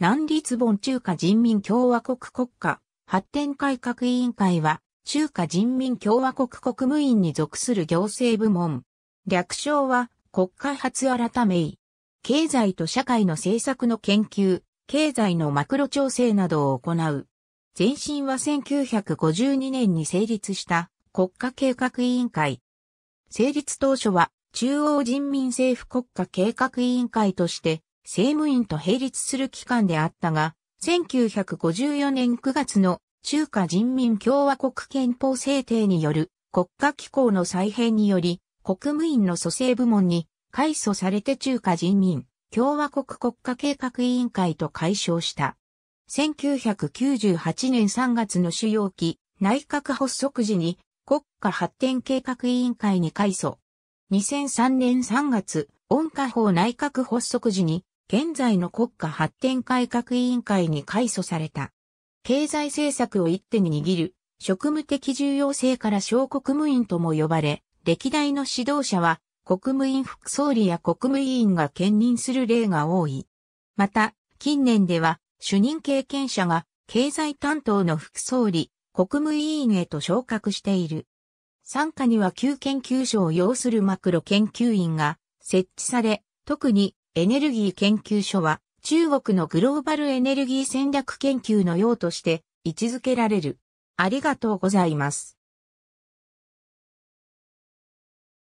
南立本中華人民共和国国家発展改革委員会は、中華人民共和国国務院に属する行政部門。略称は国家発改め委。経済と社会の政策の研究、経済のマクロ調整などを行う。前身は1952年に成立した国家計画委員会。成立当初は中央人民政府国家計画委員会として政務院と並立する機関であったが、1954年9月の中華人民共和国憲法制定による国家機構の再編により、国務院の蘇生部門に改組されて中華人民共和国国家計画委員会と解消した。1998年3月の主要期内閣発足時に国家発展計画委員会に改組。2003年3月、温家法内閣発足時に現在の国家発展改革委員会に改組された。経済政策を一手に握る、職務的重要性から小国務員とも呼ばれ、歴代の指導者は、国務院副総理や国務委員が兼任する例が多い。また、近年では、主任経験者が、経済担当の副総理、国務委員へと昇格している。参加には旧研究所を要するマクロ研究員が設置され、特にエネルギー研究所は中国のグローバルエネルギー戦略研究の用として位置づけられる。ありがとうございます。